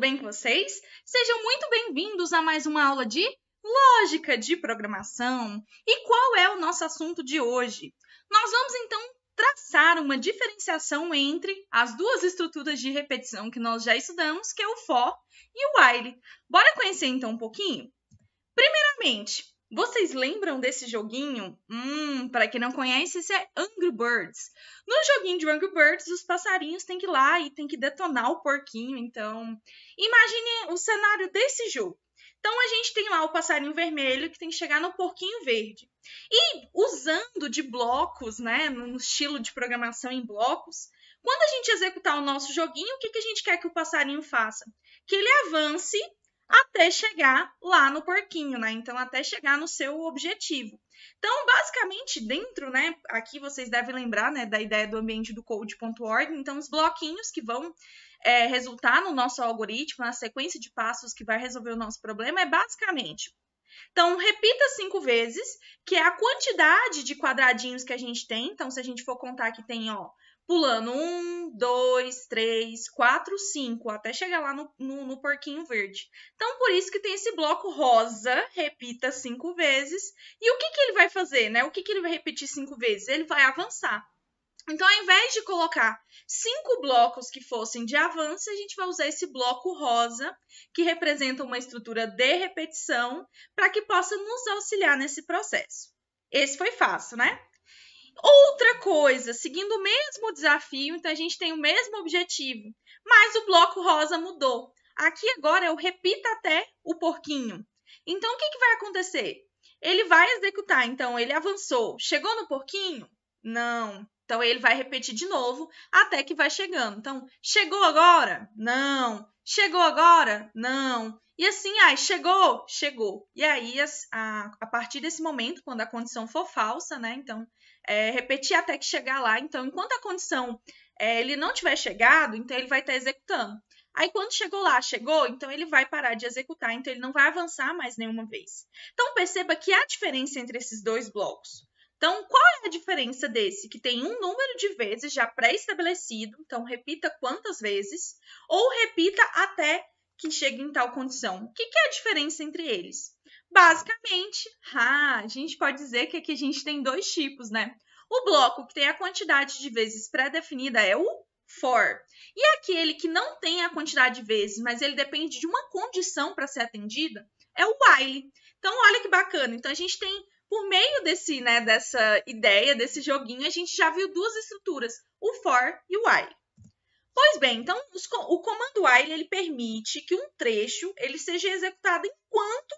tudo bem com vocês? Sejam muito bem-vindos a mais uma aula de Lógica de Programação. E qual é o nosso assunto de hoje? Nós vamos então traçar uma diferenciação entre as duas estruturas de repetição que nós já estudamos, que é o for e o while. Bora conhecer então um pouquinho? Primeiramente, vocês lembram desse joguinho? Hum, para quem não conhece, esse é Angry Birds. No joguinho de Angry Birds, os passarinhos têm que ir lá e têm que detonar o porquinho. Então, imagine o cenário desse jogo. Então a gente tem lá o passarinho vermelho que tem que chegar no porquinho verde. E usando de blocos, né, no estilo de programação em blocos, quando a gente executar o nosso joguinho, o que, que a gente quer que o passarinho faça? Que ele avance até chegar lá no porquinho, né? Então, até chegar no seu objetivo. Então, basicamente, dentro, né? Aqui vocês devem lembrar, né, da ideia do ambiente do code.org. Então, os bloquinhos que vão é, resultar no nosso algoritmo, na sequência de passos que vai resolver o nosso problema, é basicamente então, repita cinco vezes, que é a quantidade de quadradinhos que a gente tem. Então, se a gente for contar que tem, ó, pulando um, dois, três, quatro, cinco, até chegar lá no, no, no porquinho verde. Então, por isso que tem esse bloco rosa, repita cinco vezes. E o que, que ele vai fazer, né? O que, que ele vai repetir cinco vezes? Ele vai avançar. Então, ao invés de colocar cinco blocos que fossem de avanço, a gente vai usar esse bloco rosa, que representa uma estrutura de repetição, para que possa nos auxiliar nesse processo. Esse foi fácil, né? outra coisa, seguindo o mesmo desafio, então a gente tem o mesmo objetivo, mas o bloco rosa mudou. Aqui agora eu repito até o porquinho. Então o que, que vai acontecer? Ele vai executar, então ele avançou. Chegou no porquinho? Não. Então ele vai repetir de novo até que vai chegando. Então, chegou agora? Não. Chegou agora? Não. E assim, ai, chegou? Chegou. E aí, a, a partir desse momento, quando a condição for falsa, né? Então, é, repetir até que chegar lá. Então, enquanto a condição é, ele não tiver chegado, então ele vai estar tá executando. Aí, quando chegou lá, chegou, então ele vai parar de executar, então ele não vai avançar mais nenhuma vez. Então, perceba que há diferença entre esses dois blocos. Então, qual é a diferença desse? Que tem um número de vezes já pré-estabelecido, então repita quantas vezes, ou repita até que chegue em tal condição. O que, que é a diferença entre eles? Basicamente, ah, a gente pode dizer que aqui a gente tem dois tipos, né? O bloco que tem a quantidade de vezes pré-definida é o for. E aquele que não tem a quantidade de vezes, mas ele depende de uma condição para ser atendida, é o while. Então, olha que bacana. Então, a gente tem, por meio desse, né, dessa ideia, desse joguinho, a gente já viu duas estruturas, o for e o while. Pois bem, então os, o comando while ele permite que um trecho ele seja executado enquanto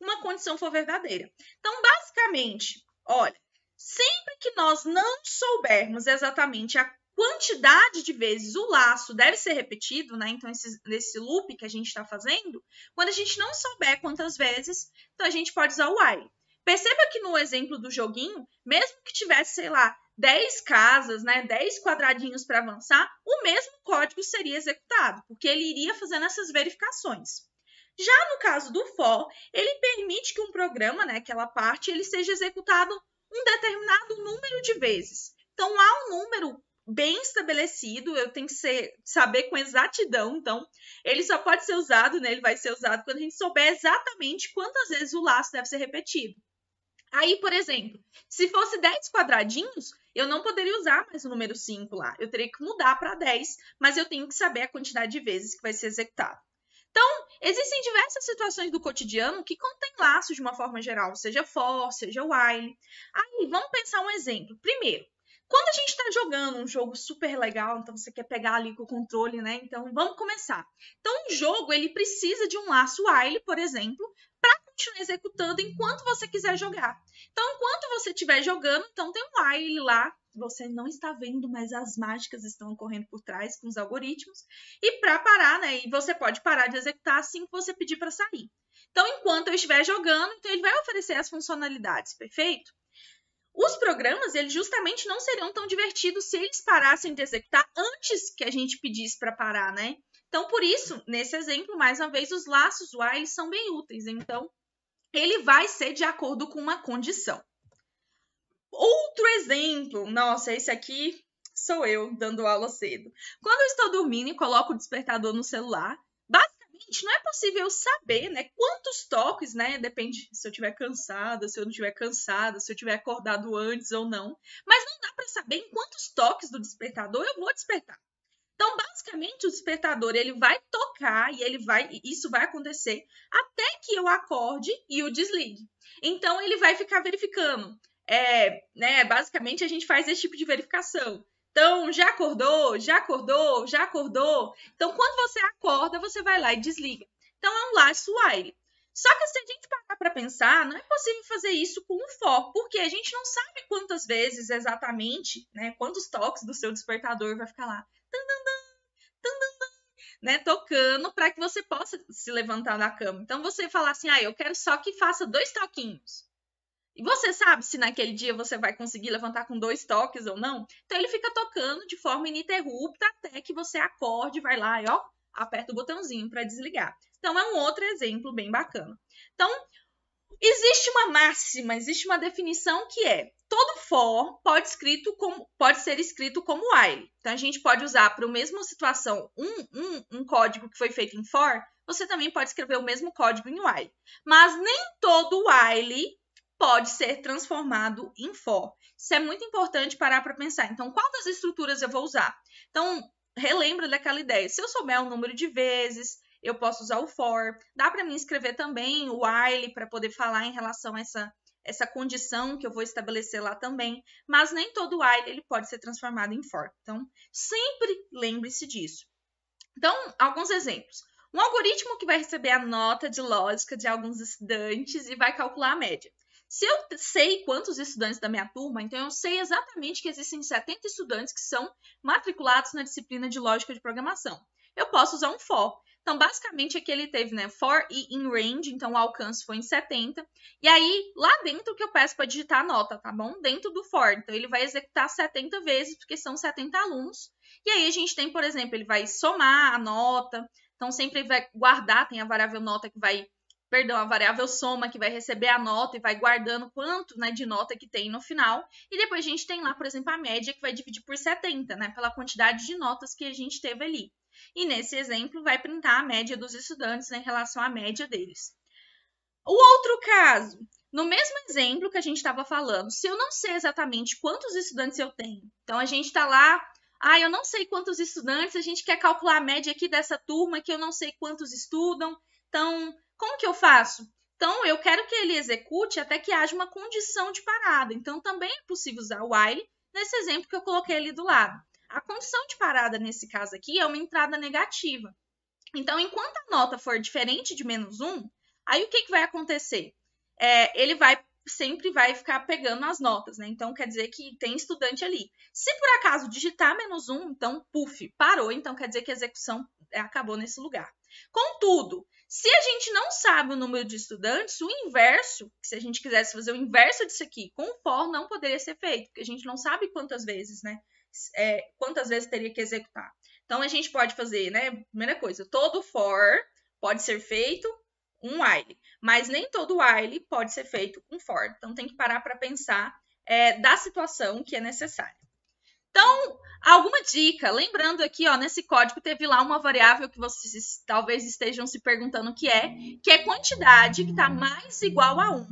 uma condição for verdadeira. Então, basicamente, olha, sempre que nós não soubermos exatamente a quantidade de vezes o laço deve ser repetido, né? Então, esse, nesse loop que a gente está fazendo, quando a gente não souber quantas vezes, então a gente pode usar o while. Perceba que no exemplo do joguinho, mesmo que tivesse, sei lá, 10 casas, né, 10 quadradinhos para avançar, o mesmo código seria executado, porque ele iria fazendo essas verificações. Já no caso do for, ele permite que um programa, né, aquela parte, ele seja executado um determinado número de vezes. Então há um número bem estabelecido, eu tenho que ser, saber com exatidão, então ele só pode ser usado, né, ele vai ser usado quando a gente souber exatamente quantas vezes o laço deve ser repetido. Aí, por exemplo, se fosse 10 quadradinhos, eu não poderia usar mais o número 5 lá. Eu teria que mudar para 10, mas eu tenho que saber a quantidade de vezes que vai ser executado. Então, Existem diversas situações do cotidiano que contêm laços de uma forma geral, seja for, seja while. Aí, vamos pensar um exemplo. Primeiro, quando a gente está jogando um jogo super legal, então você quer pegar ali com o controle, né? Então vamos começar. Então um jogo ele precisa de um laço while, por exemplo, para continuar executando enquanto você quiser jogar. Então enquanto você estiver jogando, então tem um while lá você não está vendo, mas as mágicas estão ocorrendo por trás com os algoritmos. E para parar, né? E você pode parar de executar assim que você pedir para sair. Então, enquanto eu estiver jogando, então ele vai oferecer as funcionalidades, perfeito? Os programas, eles justamente não seriam tão divertidos se eles parassem de executar antes que a gente pedisse para parar, né? Então, por isso, nesse exemplo, mais uma vez, os laços while são bem úteis. Então, ele vai ser de acordo com uma condição. Outro exemplo, nossa, esse aqui sou eu dando aula cedo. Quando eu estou dormindo e coloco o despertador no celular, basicamente não é possível saber, né, quantos toques, né, depende se eu estiver cansada, se eu não estiver cansada, se eu tiver acordado antes ou não, mas não dá para saber em quantos toques do despertador eu vou despertar. Então, basicamente, o despertador ele vai tocar e ele vai, isso vai acontecer até que eu acorde e o desligue. Então, ele vai ficar verificando é, né, basicamente, a gente faz esse tipo de verificação. Então, já acordou, já acordou, já acordou. Então, quando você acorda, você vai lá e desliga. Então, é um laço wire. Só que se a gente parar para pensar, não é possível fazer isso com um foco, porque a gente não sabe quantas vezes exatamente, né, quantos toques do seu despertador vai ficar lá, né, tocando para que você possa se levantar da cama. Então você falar assim, ah, eu quero só que faça dois toquinhos. E você sabe se naquele dia você vai conseguir levantar com dois toques ou não? Então ele fica tocando de forma ininterrupta até que você acorde, vai lá e ó, aperta o botãozinho para desligar. Então é um outro exemplo bem bacana. Então, existe uma máxima, existe uma definição que é todo for pode, escrito como, pode ser escrito como while. Então, a gente pode usar para a mesma situação um, um, um código que foi feito em for, você também pode escrever o mesmo código em while. Mas nem todo while pode ser transformado em for. Isso é muito importante parar para pensar. Então, qual das estruturas eu vou usar? Então, relembra daquela ideia. Se eu souber o número de vezes, eu posso usar o for. Dá para mim escrever também o while para poder falar em relação a essa essa condição que eu vou estabelecer lá também, mas nem todo while ele pode ser transformado em for. Então, sempre lembre-se disso. Então, alguns exemplos. Um algoritmo que vai receber a nota de lógica de alguns estudantes e vai calcular a média. Se eu sei quantos estudantes da minha turma, então eu sei exatamente que existem 70 estudantes que são matriculados na disciplina de lógica de programação. Eu posso usar um for. Então, basicamente, aqui ele teve, né, for e in range, então o alcance foi em 70. E aí, lá dentro que eu peço para digitar a nota, tá bom? Dentro do for. Então, ele vai executar 70 vezes, porque são 70 alunos. E aí, a gente tem, por exemplo, ele vai somar a nota. Então, sempre vai guardar, tem a variável nota que vai perdão, a variável soma que vai receber a nota e vai guardando quanto né, de nota que tem no final. E depois a gente tem lá, por exemplo, a média que vai dividir por 70, né, pela quantidade de notas que a gente teve ali. E nesse exemplo vai printar a média dos estudantes né, em relação à média deles. O outro caso, no mesmo exemplo que a gente estava falando, se eu não sei exatamente quantos estudantes eu tenho, então a gente está lá ah, eu não sei quantos estudantes, a gente quer calcular a média aqui dessa turma, que eu não sei quantos estudam. Então, como que eu faço? Então, eu quero que ele execute até que haja uma condição de parada. Então, também é possível usar o while nesse exemplo que eu coloquei ali do lado. A condição de parada, nesse caso aqui, é uma entrada negativa. Então, enquanto a nota for diferente de menos 1, aí o que, que vai acontecer? É, ele vai sempre vai ficar pegando as notas, né? Então quer dizer que tem estudante ali. Se por acaso digitar menos um, então puf, parou, então quer dizer que a execução é, acabou nesse lugar. Contudo, se a gente não sabe o número de estudantes, o inverso, se a gente quisesse fazer o inverso disso aqui, com for não poderia ser feito, porque a gente não sabe quantas vezes, né? É, quantas vezes teria que executar. Então a gente pode fazer, né? Primeira coisa, todo for pode ser feito um while. Mas nem todo while pode ser feito com for. Então, tem que parar para pensar é, da situação que é necessária. Então, alguma dica, lembrando aqui, ó, nesse código teve lá uma variável que vocês talvez estejam se perguntando o que é, que é quantidade que está mais igual a 1.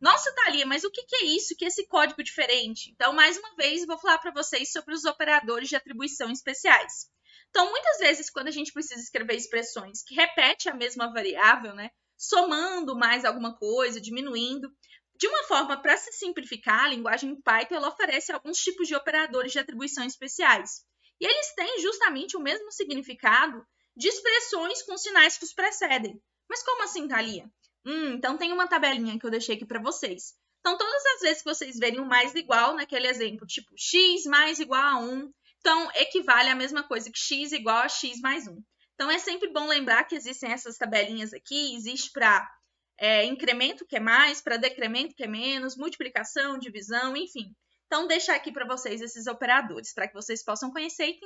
Nossa, Thalia, mas o que, que é isso? Que é esse código diferente? Então, mais uma vez, vou falar para vocês sobre os operadores de atribuição especiais. Então, muitas vezes, quando a gente precisa escrever expressões que repete a mesma variável, né? somando mais alguma coisa, diminuindo. De uma forma, para se simplificar, a linguagem Python oferece alguns tipos de operadores de atribuição especiais. E eles têm justamente o mesmo significado de expressões com sinais que os precedem. Mas como assim, Thalia? Hum, então tem uma tabelinha que eu deixei aqui para vocês. Então, todas as vezes que vocês verem o um mais igual naquele exemplo, tipo x mais igual a 1, então equivale à mesma coisa que x igual a x mais 1. Então, é sempre bom lembrar que existem essas tabelinhas aqui, existe para é, incremento, que é mais, para decremento, que é menos, multiplicação, divisão, enfim. Então, deixar aqui para vocês esses operadores, para que vocês possam conhecer e,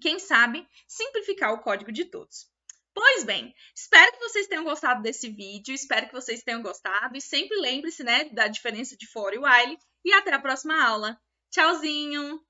quem sabe, simplificar o código de todos. Pois bem, espero que vocês tenham gostado desse vídeo, espero que vocês tenham gostado e sempre lembre-se né, da diferença de for e while e até a próxima aula. Tchauzinho!